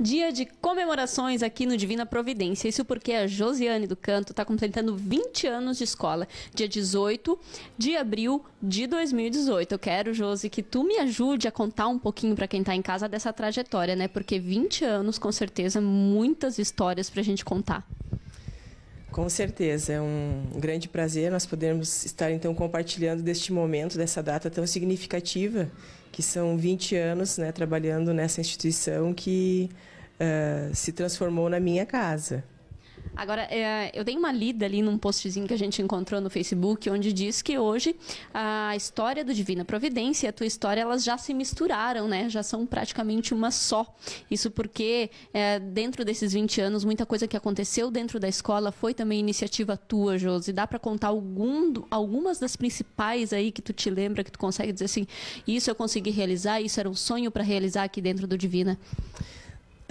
dia de comemorações aqui no Divina Providência. Isso porque a Josiane do Canto está completando 20 anos de escola, dia 18 de abril de 2018. Eu quero, Josi, que tu me ajude a contar um pouquinho para quem está em casa dessa trajetória, né? Porque 20 anos, com certeza, muitas histórias para a gente contar. Com certeza, é um grande prazer nós podermos estar então compartilhando deste momento, dessa data tão significativa, que são 20 anos né, trabalhando nessa instituição que uh, se transformou na minha casa. Agora, é, eu dei uma lida ali num postzinho que a gente encontrou no Facebook, onde diz que hoje a história do Divina Providência e a tua história, elas já se misturaram, né? Já são praticamente uma só. Isso porque, é, dentro desses 20 anos, muita coisa que aconteceu dentro da escola foi também iniciativa tua, Josi. Dá para contar algum, algumas das principais aí que tu te lembra, que tu consegue dizer assim, isso eu consegui realizar, isso era um sonho para realizar aqui dentro do Divina?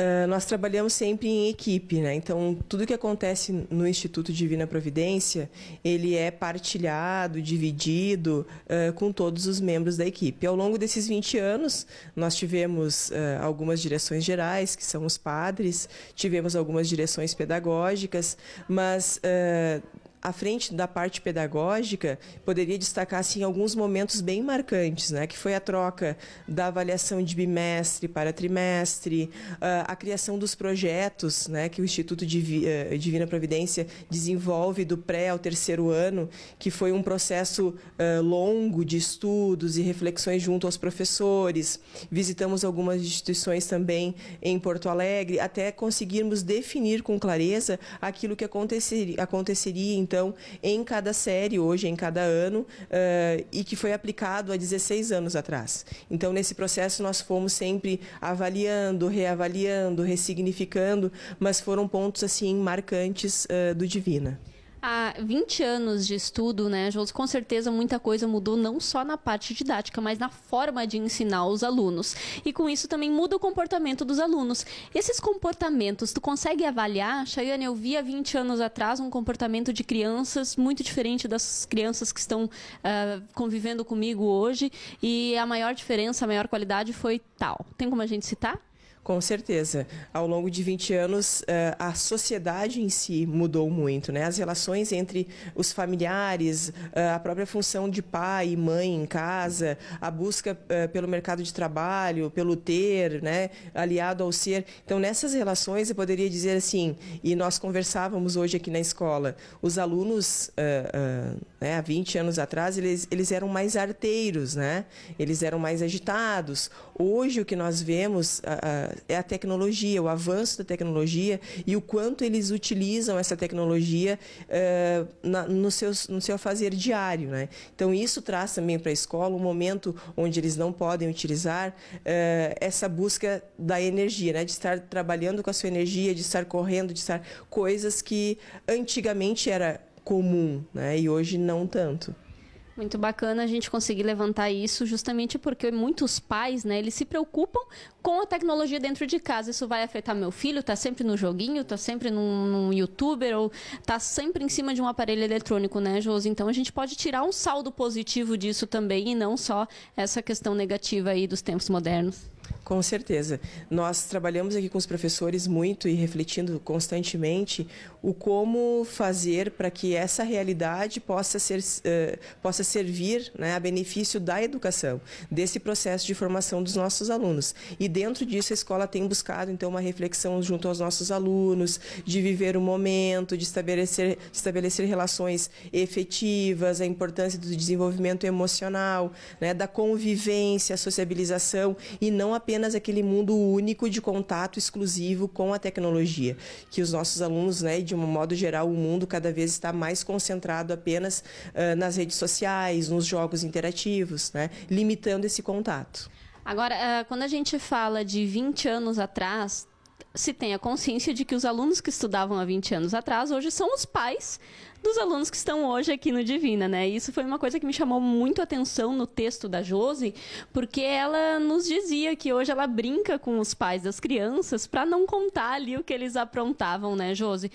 Ah, nós trabalhamos sempre em equipe, né? Então, tudo que acontece no Instituto Divina Providência, ele é partilhado, dividido uh, com todos os membros da equipe. Ao longo desses 20 anos, nós tivemos uh, algumas direções gerais, que são os padres, tivemos algumas direções pedagógicas, mas à frente da parte pedagógica, poderia destacar assim, alguns momentos bem marcantes, né? que foi a troca da avaliação de bimestre para trimestre, ah, a criação dos projetos né? que o Instituto eh, Divina Providência desenvolve do pré ao terceiro ano, que foi um processo ah, longo de estudos e reflexões junto aos professores. Visitamos algumas instituições também em Porto Alegre, até conseguirmos definir com clareza aquilo que aconteceria, aconteceria em então, em cada série hoje, em cada ano, uh, e que foi aplicado há 16 anos atrás. Então, nesse processo, nós fomos sempre avaliando, reavaliando, ressignificando, mas foram pontos, assim, marcantes uh, do Divina há 20 anos de estudo, né, Jôs, com certeza muita coisa mudou não só na parte didática, mas na forma de ensinar os alunos. E com isso também muda o comportamento dos alunos. Esses comportamentos, tu consegue avaliar? Chayane, eu vi há 20 anos atrás um comportamento de crianças muito diferente das crianças que estão uh, convivendo comigo hoje, e a maior diferença, a maior qualidade foi tal. Tem como a gente citar? Com certeza. Ao longo de 20 anos, eh, a sociedade em si mudou muito, né? As relações entre os familiares, eh, a própria função de pai e mãe em casa, a busca eh, pelo mercado de trabalho, pelo ter, né? Aliado ao ser. Então, nessas relações, eu poderia dizer assim, e nós conversávamos hoje aqui na escola, os alunos, né, há 20 anos atrás, eles, eles eram mais arteiros, né? Eles eram mais agitados. Hoje, o que nós vemos é a tecnologia, o avanço da tecnologia e o quanto eles utilizam essa tecnologia uh, na, no, seus, no seu fazer diário. Né? Então, isso traz também para a escola um momento onde eles não podem utilizar uh, essa busca da energia, né? de estar trabalhando com a sua energia, de estar correndo, de estar coisas que antigamente era comum né? e hoje não tanto. Muito bacana a gente conseguir levantar isso, justamente porque muitos pais, né, eles se preocupam com a tecnologia dentro de casa. Isso vai afetar meu filho, tá sempre no joguinho, tá sempre num, num youtuber, ou tá sempre em cima de um aparelho eletrônico, né, Josi? Então a gente pode tirar um saldo positivo disso também e não só essa questão negativa aí dos tempos modernos. Com certeza. Nós trabalhamos aqui com os professores muito e refletindo constantemente o como fazer para que essa realidade possa, ser, uh, possa servir né, a benefício da educação, desse processo de formação dos nossos alunos. E dentro disso a escola tem buscado então uma reflexão junto aos nossos alunos, de viver o momento, de estabelecer, estabelecer relações efetivas, a importância do desenvolvimento emocional, né, da convivência, sociabilização e não apenas apenas aquele mundo único de contato exclusivo com a tecnologia, que os nossos alunos, né, de um modo geral, o mundo cada vez está mais concentrado apenas uh, nas redes sociais, nos jogos interativos, né, limitando esse contato. Agora, quando a gente fala de 20 anos atrás, se tenha consciência de que os alunos que estudavam há 20 anos atrás hoje são os pais dos alunos que estão hoje aqui no Divina, né? Isso foi uma coisa que me chamou muito a atenção no texto da Josi, porque ela nos dizia que hoje ela brinca com os pais das crianças para não contar ali o que eles aprontavam, né, Josi?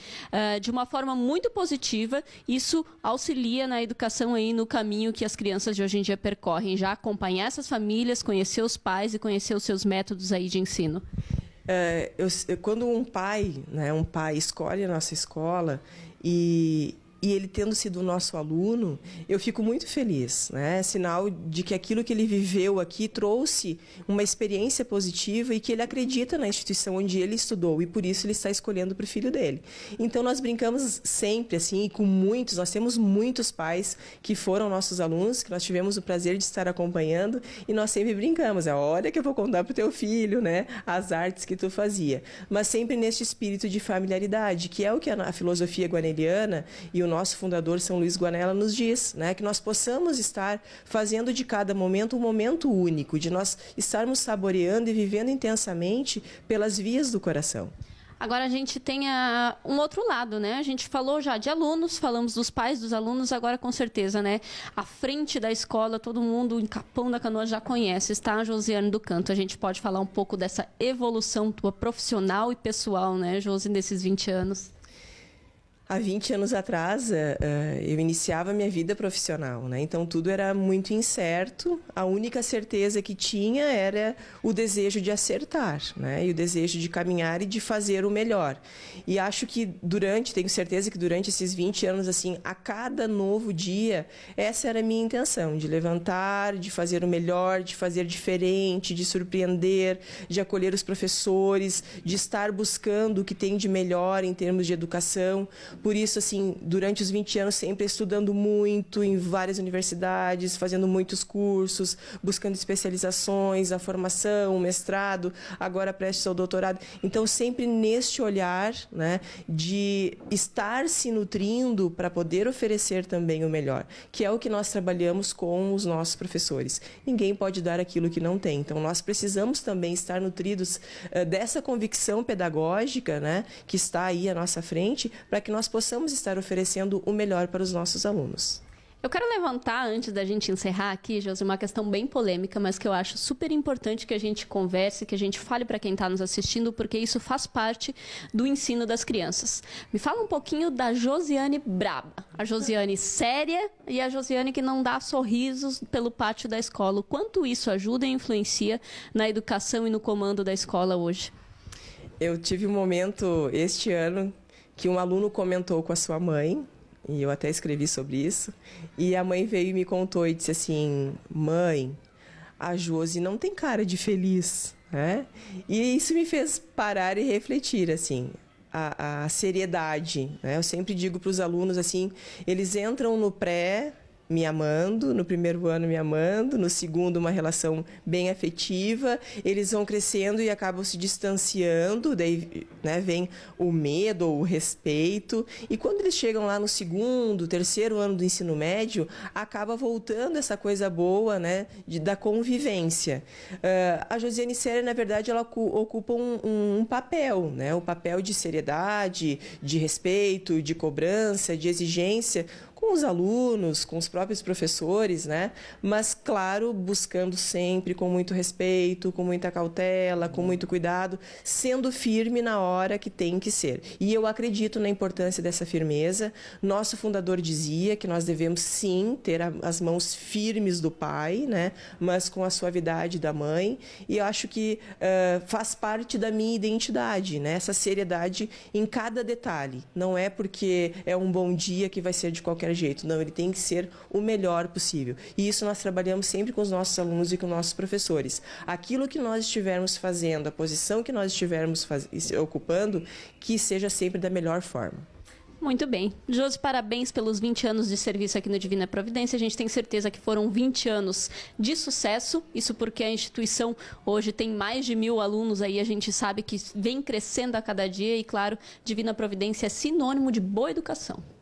Uh, de uma forma muito positiva, isso auxilia na educação aí no caminho que as crianças de hoje em dia percorrem, já acompanhar essas famílias, conhecer os pais e conhecer os seus métodos aí de ensino. É, eu, quando um pai, né, um pai escolhe a nossa escola e, e ele tendo sido nosso aluno, eu fico muito feliz, né? Sinal de que aquilo que ele viveu aqui trouxe uma experiência positiva e que ele acredita na instituição onde ele estudou e por isso ele está escolhendo para o filho dele. Então nós brincamos sempre assim, e com muitos, nós temos muitos pais que foram nossos alunos, que nós tivemos o prazer de estar acompanhando e nós sempre brincamos, é olha que eu vou contar para o teu filho, né? As artes que tu fazia, mas sempre neste espírito de familiaridade, que é o que a filosofia guaneliana e o nosso fundador São Luís Guanella nos diz, né, que nós possamos estar fazendo de cada momento um momento único, de nós estarmos saboreando e vivendo intensamente pelas vias do coração. Agora a gente tem a, ah, um outro lado, né? A gente falou já de alunos, falamos dos pais dos alunos, agora com certeza, né? A frente da escola, todo mundo em Capão da Canoa já conhece, está a Josiane do Canto. A gente pode falar um pouco dessa evolução tua profissional e pessoal, né, Josi, nesses 20 anos há 20 anos atrás, eh, eh, eu iniciava minha vida profissional, né? Então tudo era muito incerto. A única certeza que tinha era o desejo de acertar, né? E o desejo de caminhar e de fazer o melhor. E acho que durante, tenho certeza que durante esses 20 anos assim, a cada novo dia, essa era a minha intenção, de levantar, de fazer o melhor, de fazer diferente, de surpreender, de acolher os professores, de estar buscando o que tem de melhor em termos de educação por isso, assim, durante os 20 anos, sempre estudando muito em várias universidades, fazendo muitos cursos, buscando especializações, a formação, o mestrado, agora prestes ao doutorado. Então, sempre neste olhar né, de estar se nutrindo para poder oferecer também o melhor, que é o que nós trabalhamos com os nossos professores. Ninguém pode dar aquilo que não tem. Então, nós precisamos também estar nutridos uh, dessa convicção pedagógica né, que está aí à nossa frente, para que nós nós possamos estar oferecendo o melhor para os nossos alunos. Eu quero levantar, antes da gente encerrar aqui, Josi, uma questão bem polêmica, mas que eu acho super importante que a gente converse, que a gente fale para quem está nos assistindo, porque isso faz parte do ensino das crianças. Me fala um pouquinho da Josiane braba. A Josiane séria e a Josiane que não dá sorrisos pelo pátio da escola. O quanto isso ajuda e influencia na educação e no comando da escola hoje? Eu tive um momento este ano que um aluno comentou com a sua mãe, e eu até escrevi sobre isso, e a mãe veio e me contou e disse assim: "Mãe, a Josi não tem cara de feliz, né? E isso me fez parar e refletir assim. A, a seriedade, né? Eu sempre digo para os alunos assim, eles entram no pré me amando, no primeiro ano me amando, no segundo uma relação bem afetiva, eles vão crescendo e acabam se distanciando, daí né, vem o medo ou o respeito, e quando eles chegam lá no segundo, terceiro ano do ensino médio, acaba voltando essa coisa boa né, de, da convivência. Uh, a Josiane Serra, na verdade, ela ocupa um, um, um papel, né, o papel de seriedade, de respeito, de cobrança, de exigência, com os alunos, com os próprios professores, né? Mas, claro, buscando sempre com muito respeito, com muita cautela, com uhum. muito cuidado, sendo firme na hora que tem que ser. E eu acredito na importância dessa firmeza. Nosso fundador dizia que nós devemos sim ter as mãos firmes do pai, né? Mas com a suavidade da mãe. E eu acho que uh, faz parte da minha identidade, né? Essa seriedade em cada detalhe. Não é porque é um bom dia que vai ser de qualquer jeito. Não, ele tem que ser o melhor possível. E isso nós trabalhamos sempre com os nossos alunos e com nossos professores. Aquilo que nós estivermos fazendo, a posição que nós estivermos ocupando, que seja sempre da melhor forma. Muito bem. Josi, parabéns pelos 20 anos de serviço aqui no Divina Providência. A gente tem certeza que foram 20 anos de sucesso, isso porque a instituição hoje tem mais de mil alunos aí, a gente sabe que vem crescendo a cada dia e, claro, Divina Providência é sinônimo de boa educação.